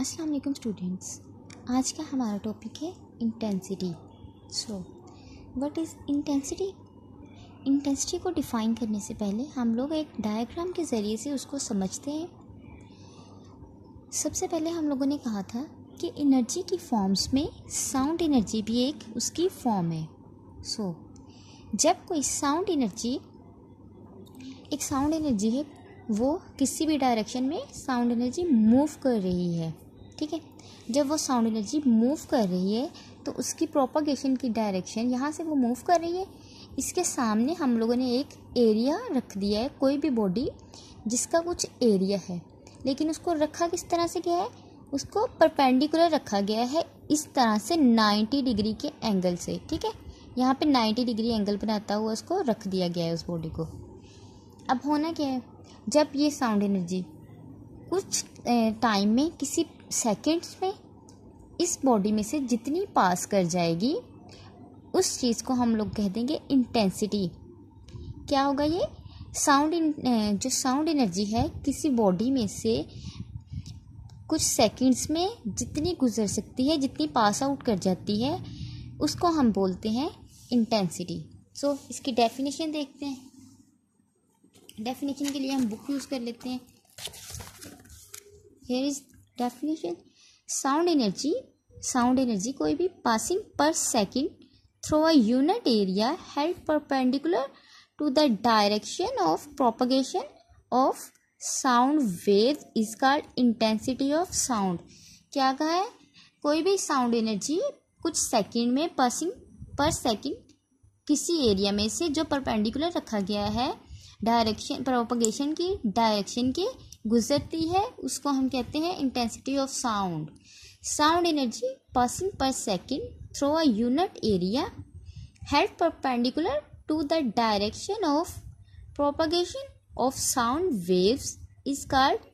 Aslam students आज का हमारा टॉपिक है intensity so what is intensity intensity को डिफ़ाइन करने से पहले हम लोग एक डायग्राम के ज़रिए से उसको समझते हैं सबसे पहले हम लोगों ने कहा था कि एनर्जी की फॉर्म्स में साउंड एनर्जी भी एक उसकी फॉर्म है सो so, जब कोई साउंड एनर्जी एक साउंड एनर्जी है वो किसी भी डायरेक्शन में साउंड एनर्जी मूव कर रही है ठीक है जब वो साउंड एनर्जी मूव कर रही है तो उसकी प्रोपागेशन की डायरेक्शन यहाँ से वो मूव कर रही है इसके सामने हम लोगों ने एक एरिया रख दिया है कोई भी बॉडी जिसका कुछ एरिया है लेकिन उसको रखा किस तरह से गया है उसको परपेंडिकुलर रखा गया है इस तरह से 90 डिग्री के एंगल से ठीक है यहाँ पे 90 डिग्री एंगल बनाता हुआ उसको रख दिया गया है उस बॉडी को अब होना क्या है जब ये साउंड एनर्जी कुछ टाइम में किसी सेकेंड्स में इस बॉडी में से जितनी पास कर जाएगी उस चीज़ को हम लोग कह देंगे इंटेंसिटी क्या होगा ये साउंड जो साउंड एनर्जी है किसी बॉडी में से कुछ सेकंड्स में जितनी गुजर सकती है जितनी पास आउट कर जाती है उसको हम बोलते हैं इंटेंसिटी सो so, इसकी डेफिनेशन देखते हैं डेफिनेशन के लिए हम बुक यूज़ कर लेते हैं here is definition sound energy sound energy कोई भी passing per second through a unit area held perpendicular to the direction of propagation of sound wave is called intensity of sound क्या कहा है कोई भी साउंड एनर्जी कुछ second में passing per second किसी एरिया में से जो परपेंडिकुलर रखा गया है डायरेक्शन प्रोपगेशन की डायरेक्शन के गुजरती है उसको हम कहते हैं intensity of sound sound energy passing per second through a unit area held perpendicular to the direction of propagation of sound waves is called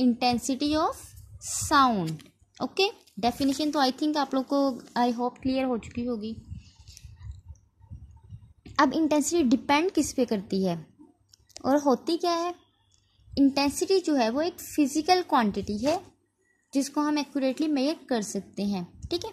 intensity of sound okay definition तो I think आप लोग को I hope clear हो चुकी होगी अब intensity depend किस पे करती है और होती क्या है इंटेंसिटी जो है वो एक फिज़िकल क्वांटिटी है जिसको हम एक्यूरेटली मेयर कर सकते हैं ठीक है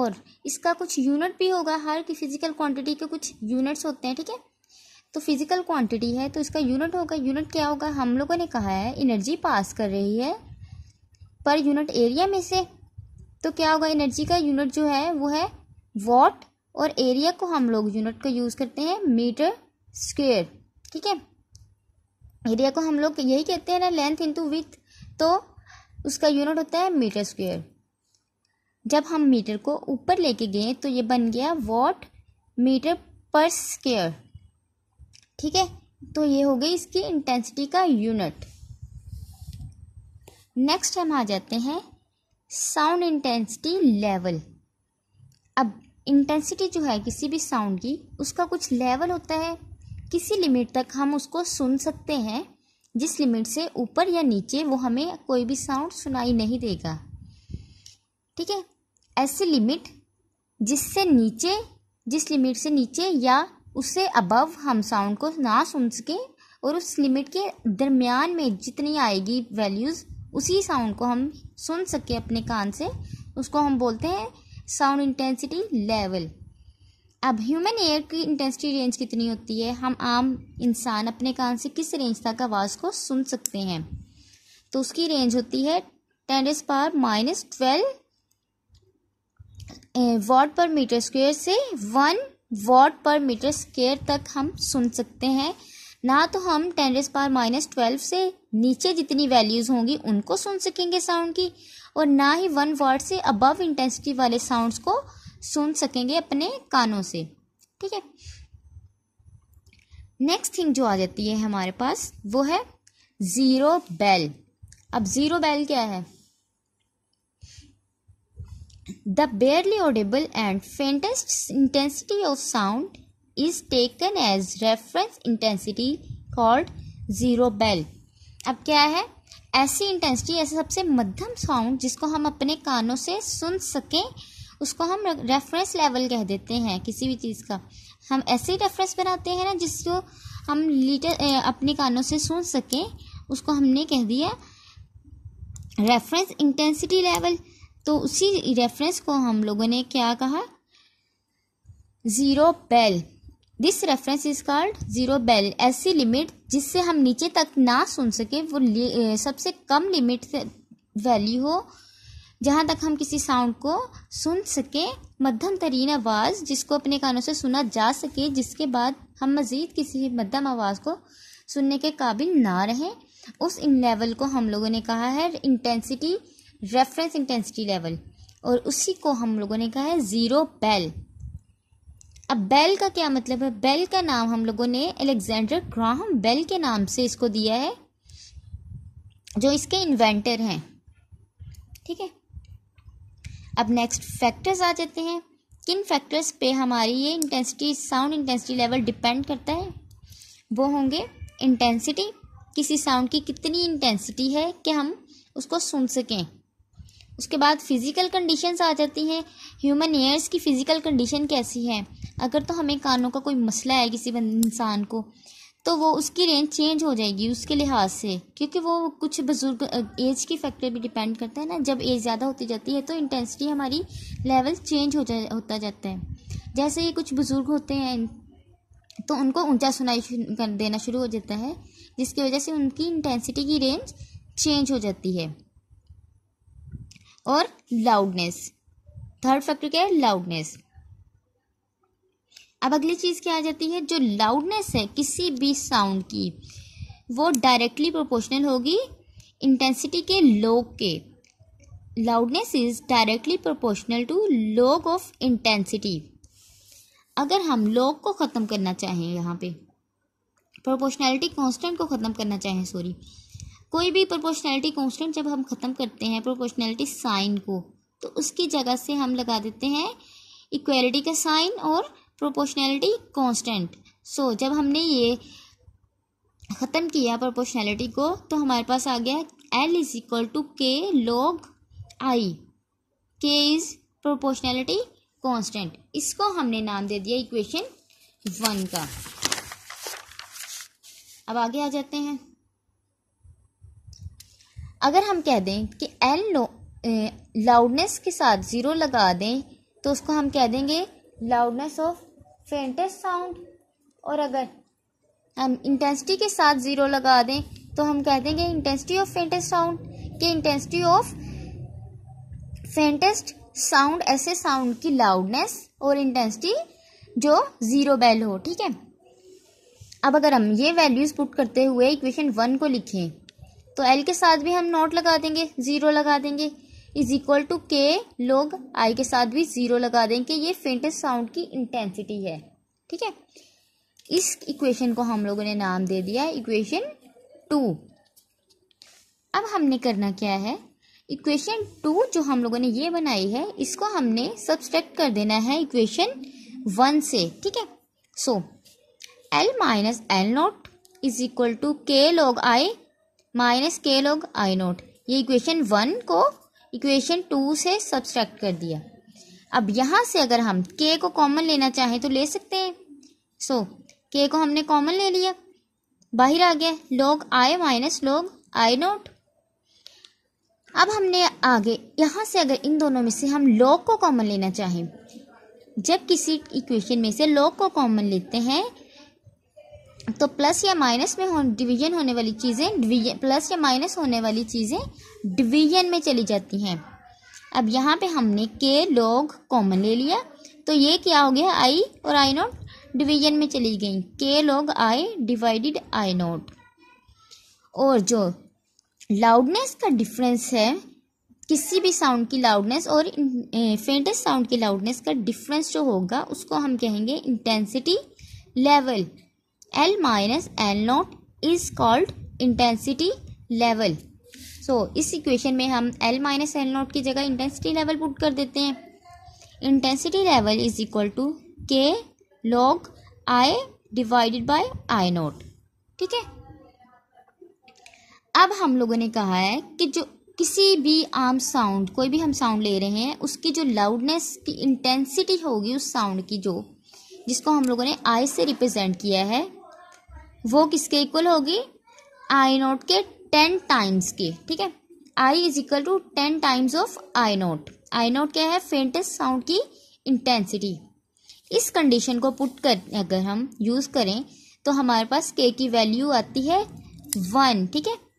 और इसका कुछ यूनिट भी होगा हर की फिज़िकल क्वांटिटी के कुछ यूनिट्स होते हैं ठीक है तो फिज़िकल क्वांटिटी है तो इसका यूनिट होगा यूनिट क्या होगा हम लोगों ने कहा है एनर्जी पास कर रही है पर यूनिट एरिया में से तो क्या होगा एनर्जी का यूनिट जो है वो है वॉट और एरिया को हम लोग यूनिट का यूज़ करते हैं मीटर स्क्वेयर ठीक है एरिया को हम लोग यही कहते हैं ना लेंथ इंटू विथ तो उसका यूनिट होता है मीटर स्क्वेयर जब हम मीटर को ऊपर लेके गए तो ये बन गया वॉट मीटर पर स्क्वेयर ठीक है तो ये हो गई इसकी इंटेंसिटी का यूनिट नेक्स्ट हम आ जाते हैं साउंड इंटेंसिटी लेवल अब इंटेंसिटी जो है किसी भी साउंड की उसका कुछ लेवल होता है किसी लिमिट तक हम उसको सुन सकते हैं जिस लिमिट से ऊपर या नीचे वो हमें कोई भी साउंड सुनाई नहीं देगा ठीक है ऐसी लिमिट जिससे नीचे जिस लिमिट से नीचे या उससे अबव हम साउंड को ना सुन सकें और उस लिमिट के दरमियान में जितनी आएगी वैल्यूज़ उसी साउंड को हम सुन सके अपने कान से उसको हम बोलते हैं साउंड इंटेंसिटी लेवल अब ह्यूमन एयर की इंटेंसिटी रेंज कितनी होती है हम आम इंसान अपने कान से किस रेंज तक आवाज़ को सुन सकते हैं तो उसकी रेंज होती है ten days minus twelve watt per metre square से one watt per metre square तक हम सुन सकते हैं ना तो हम टेन डेज माइनस ट्वेल्व से नीचे जितनी वैल्यूज़ होंगी उनको सुन सकेंगे साउंड की और ना ही वन वॉट से अबव इंटेंसिटी वाले साउंड्स को सुन सकेंगे अपने कानों से ठीक है नेक्स्ट थिंग जो आ जाती है हमारे पास वो है जीरो बेल अब जीरो बेल क्या है the barely audible and faintest intensity of sound is taken as reference intensity called zero bel अब क्या है ऐसी इंटेंसिटी ऐसे सबसे मध्यम साउंड जिसको हम अपने कानों से सुन सकें उसको हम रेफरेंस लेवल कह देते हैं किसी भी चीज़ का हम ऐसे रेफरेंस बनाते हैं ना जिसको हम लीटर अपने कानों से सुन सकें उसको हमने कह दिया रेफरेंस इंटेंसिटी लेवल तो उसी रेफरेंस को हम लोगों ने क्या कहा zero bel this reference is called zero bel ऐसी लिमिट जिससे हम नीचे तक ना सुन सके वो सबसे कम लिमिट वैल्यू हो जहाँ तक हम किसी साउंड को सुन सकें मध्यम तरीन आवाज़ जिसको अपने कानों से सुना जा सके जिसके बाद हम मज़ीद किसी मध्यम आवाज़ को सुनने के काबिल ना रहें उस इन लेवल को हम लोगों ने कहा है इंटेंसिटी रेफरेंस इंटेंसिटी लेवल और उसी को हम लोगों ने कहा है ज़ीरो बेल अब बेल का क्या मतलब है बेल का नाम हम लोगों ने एलेक्जेंडर ग्राहम बेल के नाम से इसको दिया है जो इसके इन्वेंटर हैं ठीक है अब नेक्स्ट फैक्टर्स आ जाते हैं किन फैक्टर्स पे हमारी ये intensity sound intensity level depend करता है वो होंगे इंटेंसिटी किसी साउंड की कितनी इंटेंसिटी है कि हम उसको सुन सकें उसके बाद फिज़िकल कंडीशंस आ जाती हैं ह्यूमन ईयर्स की फ़िज़िकल कंडीशन कैसी है अगर तो हमें कानों का कोई मसला है किसी इंसान को तो वो उसकी रेंज चेंज हो जाएगी उसके लिहाज से क्योंकि वो कुछ बुज़ुर्ग एज की फैक्टर भी डिपेंड करता है ना जब एज ज़्यादा होती जाती है तो इंटेंसिटी हमारी लेवल चेंज हो जा होता जाता है जैसे ये कुछ बुज़ुर्ग होते हैं तो उनको ऊंचा सुनाई कर देना शुरू हो जाता है जिसकी वजह से उनकी इंटेंसिटी की रेंज चेंज हो जाती है और लाउडनेस थर्ड फैक्टर क्या है लाउडनेस अब अगली चीज़ क्या आ जाती है जो लाउडनेस है किसी भी साउंड की वो डायरेक्टली प्रोपोर्शनल होगी इंटेंसिटी के लोग के loudness is directly proportional to log of intensity अगर हम लोग को ख़त्म करना चाहें यहाँ पे प्रोपोर्शनैलिटी कांस्टेंट को ख़त्म करना चाहें सॉरी कोई भी प्रोपोर्शनैलिटी कांस्टेंट जब हम ख़त्म करते हैं प्रोपोर्शनैलिटी साइन को तो उसकी जगह से हम लगा देते हैं इक्वलिटी का साइन और प्रोपोर्शनैलिटी कांस्टेंट सो जब हमने ये ख़त्म किया प्रोपोर्शनैलिटी को तो हमारे पास आ गया L is equal to K log I K is proportionality constant इसको हमने नाम दे दिया इक्वेशन वन का अब आगे आ जाते हैं अगर हम कह दें कि एल लाउडनेस के साथ ज़ीरो लगा दें तो उसको हम कह देंगे लाउडनेस ऑफ फेंटेस्ट साउंड और अगर हम इंटेंसिटी के साथ ज़ीरो लगा दें तो हम कह देंगे इंटेंसिटी ऑफ फेंटेस्ट साउंड कि इंटेंसिटी ऑफ फेंटेस्ट साउंड ऐसे साउंड की लाउडनेस और इंटेंसिटी जो ज़ीरो बैल हो ठीक है अब अगर हम ये वैल्यूज़ पुट करते हुए इक्वेशन वन को लिखें तो एल के साथ भी हम नोट लगा देंगे ज़ीरो लगा देंगे is equal to K log आई के साथ भी ज़ीरो लगा देंगे ये फेंटेस्ट साउंड की इंटेंसिटी है ठीक है इस इक्वेशन को हम लोगों ने नाम दे दिया है इक्वेशन टू अब हमने करना क्या है इक्वेशन टू जो हम लोगों ने ये बनाई है इसको हमने सब्सट्रैक्ट कर देना है इक्वेशन वन से ठीक है so L minus L naught is equal to K log I minus K log I naught ये इक्वेशन वन को इक्वेशन टू से सब्सट्रैक्ट कर दिया अब यहाँ से अगर हम के को कॉमन लेना चाहें तो ले सकते हैं सो so, के को हमने कॉमन ले लिया बाहर आ गया लोग आई माइनस लोग आई नोट अब हमने आगे यहाँ से अगर इन दोनों में से हम लॉग को कॉमन लेना चाहें जब किसी इक्वेशन में से लॉग को कॉमन लेते हैं तो प्लस या माइनस में हो डिवीजन होने वाली चीज़ें डिवीजन प्लस या माइनस होने वाली चीज़ें डिवीजन में चली जाती हैं अब यहाँ पे हमने के लोग कॉमन ले लिया तो ये क्या हो गया आई और आई नोट डिवीजन में चली गई के log I divided I note और जो लाउडनेस का डिफरेंस है किसी भी साउंड की लाउडनेस और फेंटेस्ट साउंड की लाउडनेस का डिफरेंस जो होगा उसको हम कहेंगे intensity level L minus L naught is called intensity level so इस इक्वेशन में हम एल माइनस एल नॉट की जगह इंटेंसिटी लेवल पुट कर देते हैं intensity level is equal to K log I divided by I naught ठीक है अब हम लोगों ने कहा है कि जो किसी भी आम साउंड कोई भी हम साउंड ले रहे हैं उसकी जो लाउडनेस की इंटेंसिटी होगी उस साउंड की जो जिसको हम लोगों ने आई से रिप्रेजेंट किया है वो किसके इक्वल होगी आई नोट के टेन टाइम्स की ठीक है I is equal to ten times of I naught I naught क्या है फेंटेस्ट साउंड की इंटेंसिटी इस कंडीशन को पुट कर अगर हम यूज़ करें तो हमारे पास के की वैल्यू आती है वन ठीक है